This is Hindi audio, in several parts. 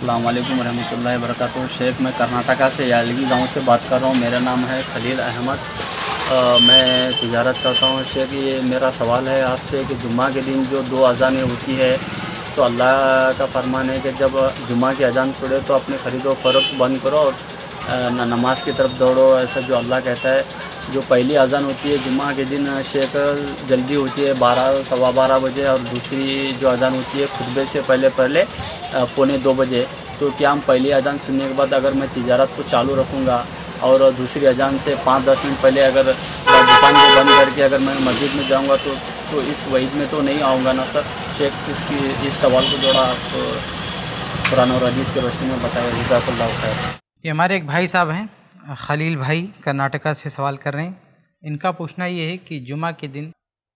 अस्सलाम वालेकुम रहमतुल्लाहि वरकत शेख मैं कर्नाटका से यालगी गांव से बात कर रहा हूँ मेरा नाम है खलील अहमद मैं तजारत करता हूँ शेख ये मेरा सवाल है आपसे कि जुम्मा के दिन जो दो अजानें होती है तो अल्लाह का फरमान है कि जब जुम्मा की अजान छोड़े तो अपने ख़रीदो फरोख बंद करो और नमाज की तरफ दौड़ो ऐसा जो अल्लाह कहता है जो पहली अज़ान होती है जुम्मा के दिन शेख जल्दी होती है बारह सवा बारह बजे और दूसरी जो अज़ान होती है खुतबे से पहले पहले पौने दो बजे तो क्या हम पहली अज़ान सुनने के बाद अगर मैं तजारत को चालू रखूँगा और दूसरी अजान से पाँच दस मिनट पहले अगर दुकान को बंद करके अगर मैं मस्जिद में जाऊँगा तो तो इस वहीद में तो नहीं आऊँगा ना सर शेख इसकी इस सवाल को थोड़ा आप कुरान और अजीज़ की रोशनी में बताया जजाकल्ला ये हमारे एक भाई साहब हैं खलील भाई कर्नाटका से सवाल कर रहे हैं इनका पूछना ये है कि जुमा के दिन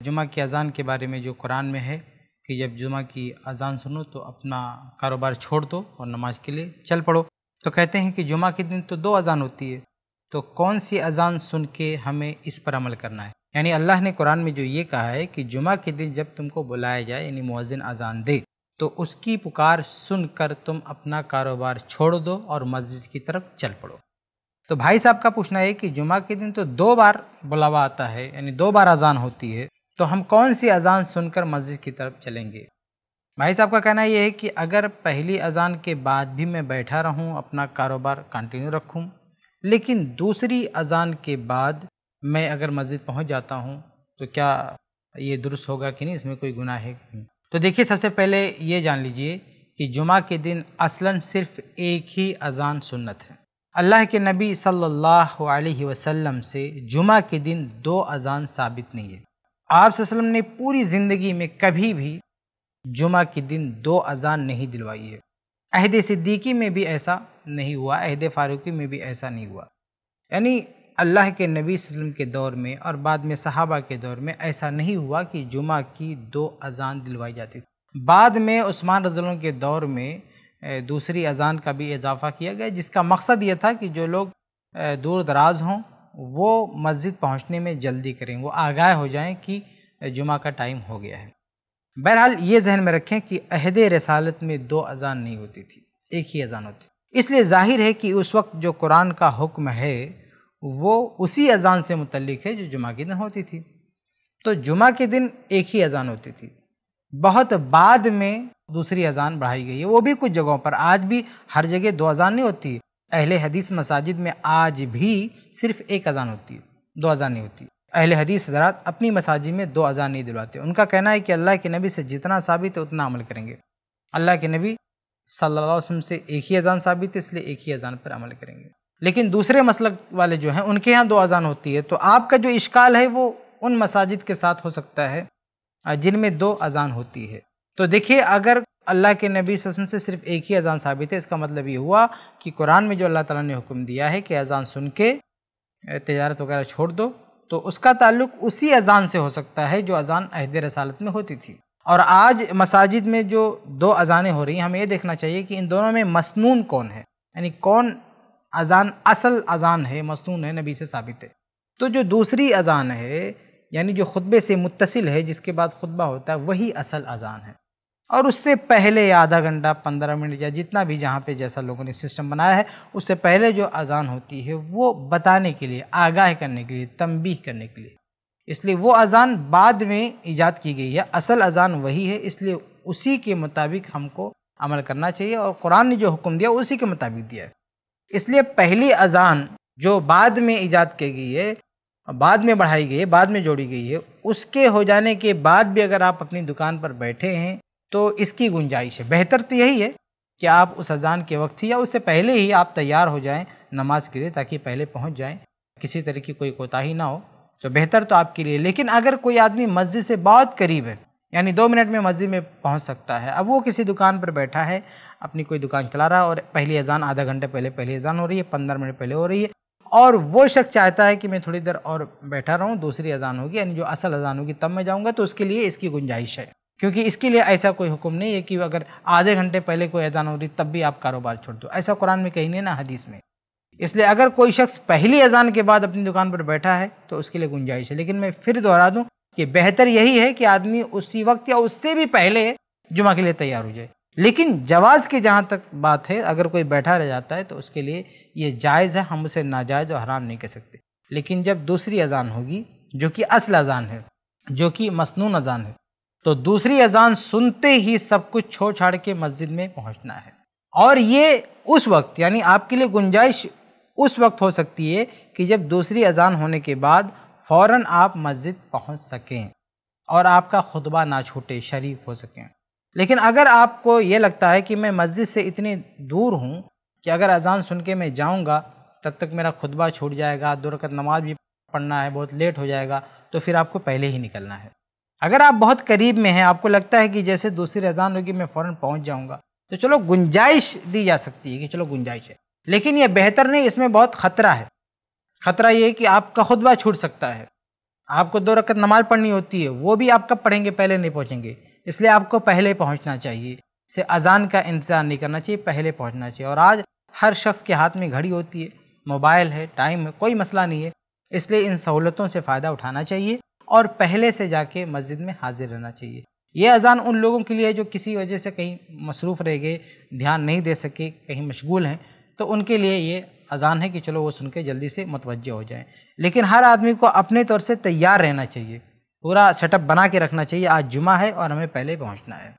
जुमा की अज़ान के बारे में जो कुरान में है कि जब जुमा की अज़ान सुनो तो अपना कारोबार छोड़ दो और नमाज के लिए चल पड़ो तो कहते हैं कि जुमा के दिन तो दो अज़ान होती है तो कौन सी अज़ान सुन के हमें इस पर अमल करना है यानी अल्लाह ने कुरान में जो ये कहा है कि जुमा के दिन जब तुमको बुलाया जाए यानी मुआजिन अज़ान दे तो उसकी पुकार सुनकर तुम अपना कारोबार छोड़ दो और मस्जिद की तरफ चल पड़ो तो भाई साहब का पूछना है कि जुमा के दिन तो दो बार बुलावा आता है यानी दो बार अजान होती है तो हम कौन सी अजान सुनकर मस्जिद की तरफ चलेंगे भाई साहब का कहना यह है कि अगर पहली अजान के बाद भी मैं बैठा रहूं अपना कारोबार कंटिन्यू रखूं लेकिन दूसरी अजान के बाद मैं अगर मस्जिद पहुंच जाता हूं तो क्या ये दुरुस्त होगा कि नहीं इसमें कोई गुनाह है तो देखिए सबसे पहले ये जान लीजिए कि जुमा के दिन असलन सिर्फ एक ही अजान सुन्नत है अल्लाह के नबी सल्लल्लाहु अलैहि वसल्लम से जुमा के दिन दो अजान साबित नहीं है आप वसल्लम ने पूरी ज़िंदगी में कभी भी जुमा के दिन दो अजान नहीं दिलवाई है अहद सिद्दीकी में भी ऐसा नहीं हुआ अहद फारूकी में भी ऐसा नहीं हुआ यानी अल्लाह के नबी वसल्लम के दौर में और बाद में सहाबा के दौर में ऐसा नहीं हुआ कि जुमा की दो अजान दिलवाई जाती बाद में उस्मान रजलों के दौर में दूसरी अजान का भी इजाफ़ा किया गया जिसका मकसद ये था कि जो लोग दूर दराज हों वो मस्जिद पहुंचने में जल्दी करें वो आगाह हो जाएं कि जुमा का टाइम हो गया है बहरहाल ये जहन में रखें कि अहद रसालत में दो अजान नहीं होती थी एक ही अजान होती इसलिए जाहिर है कि उस वक्त जो कुरान का हुक्म है वो उसी अजान से मुतलिक है जो जुमा के दिन होती थी तो जुमा के दिन एक ही अजान होती थी बहुत बाद में दूसरी अजान बढ़ाई गई है वो भी कुछ जगहों पर आज भी हर जगह दो अजान नहीं होती अहले हदीस मसाजिद में आज भी सिर्फ एक अजान होती है दो अजान नहीं होती अहले हदीस हजरात अपनी मसाजिद में दो अजान नहीं दिलवाते उनका कहना है कि अल्लाह के नबी से जितना साबित है उतना अमल करेंगे अल्लाह के नबी सल्लल्लाहु अलैहि वसल्लम से एक ही अजान साबित है इसलिए एक ही अजान पर अमल करेंगे लेकिन दूसरे मसलक वाले जो हैं उनके यहाँ दो अजान होती है तो आपका जो इश्काल है वो उन मसाजिद के साथ हो सकता है जिनमें दो अजान होती है तो देखिए अगर अल्लाह के नबी सस्म से सिर्फ एक ही अजान साबित है इसका मतलब ये हुआ कि कुरान में जो अल्लाह ताला ने हुक्म दिया है कि अजान सुन के तजारत वगैरह छोड़ दो तो उसका ताल्लुक उसी अजान से हो सकता है जो अजान अहद रसालत में होती थी और आज मसाजिद में जो दो अजानें हो रही हैं हमें ये देखना चाहिए कि इन दोनों में मसनून कौन है यानी कौन अजान असल अजान है मसनून है नबी से साबित है तो जो दूसरी अजान है यानी जो खुतबे से मुतसिल है जिसके बाद खुतबा होता है वही असल अजान है और उससे पहले या आधा घंटा पंद्रह मिनट या जितना भी जहाँ पे जैसा लोगों ने सिस्टम बनाया है उससे पहले जो अजान होती है वो बताने के लिए आगाह करने के लिए तंबीह करने के लिए इसलिए वो अजान बाद में ईजाद की गई है असल अजान वही है इसलिए उसी के मुताबिक हमको अमल करना चाहिए और कुरान ने जो हुक्म दिया उसी के मुताबिक दिया है इसलिए पहली अजान जो बाद में ईजाद की गई है बाद में बढ़ाई गई है बाद में जोड़ी गई है उसके हो जाने के बाद भी अगर आप अपनी दुकान पर बैठे हैं तो इसकी गुंजाइश है बेहतर तो यही है कि आप उस अजान के वक्त ही या उससे पहले ही आप तैयार हो जाएं नमाज के लिए ताकि पहले पहुंच जाएं किसी तरह की कोई कोताही ना हो तो बेहतर तो आपके लिए लेकिन अगर कोई आदमी मस्जिद से बहुत करीब है यानी दो मिनट में मस्जिद में पहुंच सकता है अब वो किसी दुकान पर बैठा है अपनी कोई दुकान चला रहा है और पहली अजान आधा घंटे पहले पहली अजान हो रही है पंद्रह मिनट पहले हो रही है और वो शख्स चाहता है कि मैं थोड़ी देर और बैठा रहूँ दूसरी अजान होगी यानी जो असल अजान होगी तब मैं जाऊँगा तो उसके लिए इसकी गुंजाइश है क्योंकि इसके लिए ऐसा कोई हुक्म नहीं है कि अगर आधे घंटे पहले कोई अजान हो रही तब भी आप कारोबार छोड़ दो ऐसा कुरान में कहीं नहीं ना हदीस में इसलिए अगर कोई शख्स पहली अजान के बाद अपनी दुकान पर बैठा है तो उसके लिए गुंजाइश है लेकिन मैं फिर दोहरा दूँ कि बेहतर यही है कि आदमी उसी वक्त या उससे भी पहले जुमा के लिए तैयार हो जाए लेकिन जवाज़ के जहाँ तक बात है अगर कोई बैठा रह जाता है तो उसके लिए ये जायज़ है हम उसे नाजायज़ और हराम नहीं कह सकते लेकिन जब दूसरी अजान होगी जो कि असल अजान है जो कि मसनून अजान है तो दूसरी अजान सुनते ही सब कुछ छोड़ छाड़ के मस्जिद में पहुँचना है और ये उस वक्त यानी आपके लिए गुंजाइश उस वक्त हो सकती है कि जब दूसरी अजान होने के बाद फ़ौर आप मस्जिद पहुंच सकें और आपका खुतबा ना छूटे शरीक हो सकें लेकिन अगर आपको ये लगता है कि मैं मस्जिद से इतनी दूर हूँ कि अगर अजान सुन के मैं जाऊँगा तब तक मेरा खुतबा छूट जाएगा दो रकत नमाज भी पढ़ना है बहुत लेट हो जाएगा तो फिर आपको पहले ही निकलना है अगर आप बहुत करीब में हैं आपको लगता है कि जैसे दूसरी अजान होगी मैं फ़ौर पहुँच जाऊँगा तो चलो गुंजाइश दी जा सकती है कि चलो गुंजाइश है लेकिन यह बेहतर नहीं इसमें बहुत ख़तरा है ख़तरा ये कि आपका खुतबा छूट सकता है आपको दो रकत नमाज पढ़नी होती है वो भी आप कब पढ़ेंगे पहले नहीं पहुँचेंगे इसलिए आपको पहले पहुंचना चाहिए से अजान का इंतज़ार नहीं करना चाहिए पहले पहुंचना चाहिए और आज हर शख्स के हाथ में घड़ी होती है मोबाइल है टाइम है कोई मसला नहीं है इसलिए इन सहूलतों से फ़ायदा उठाना चाहिए और पहले से जाके मस्जिद में हाजिर रहना चाहिए यह अज़ान उन लोगों के लिए जो किसी वजह से कहीं मसरूफ़ रह गए ध्यान नहीं दे सके कहीं मशगूल हैं तो उनके लिए ये अज़ान है कि चलो वो सुन के जल्दी से मुतवजह हो जाएं लेकिन हर आदमी को अपने तौर से तैयार रहना चाहिए पूरा सेटअप बना के रखना चाहिए आज जुमा है और हमें पहले पहुंचना है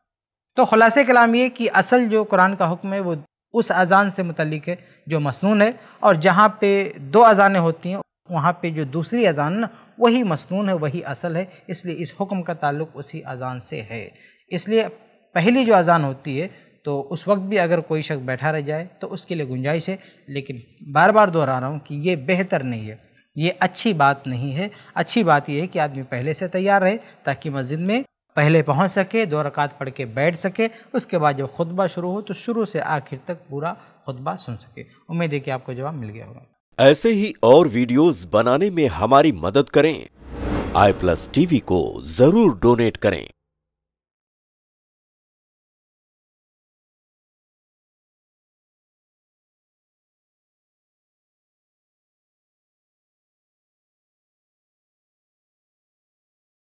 तो खुलासे कलाम ये कि असल जो कुरान का हुक्म है वो उस अजान से मुतलिक है जो मसनून है और जहाँ पे दो अजानें होती हैं वहाँ पे जो दूसरी अजान ना वही मसनून है वही असल है इसलिए इस हुक्म का ताल्लुक उसी अजान से है इसलिए पहली जो अजान होती है तो उस वक्त भी अगर कोई शख्स बैठा रह जाए तो उसके लिए गुंजाइश है लेकिन बार बार दोहरा रहा हूँ कि ये बेहतर नहीं है ये अच्छी बात नहीं है अच्छी बात यह है कि आदमी पहले से तैयार रहे ताकि मस्जिद में पहले पहुंच सके दो रकात पढ़ के बैठ सके उसके बाद जब खुतबा शुरू हो तो शुरू से आखिर तक पूरा खुतबा सुन सके उम्मीद है कि आपको जवाब मिल गया होगा ऐसे ही और वीडियोस बनाने में हमारी मदद करें आई प्लस टीवी को जरूर डोनेट करें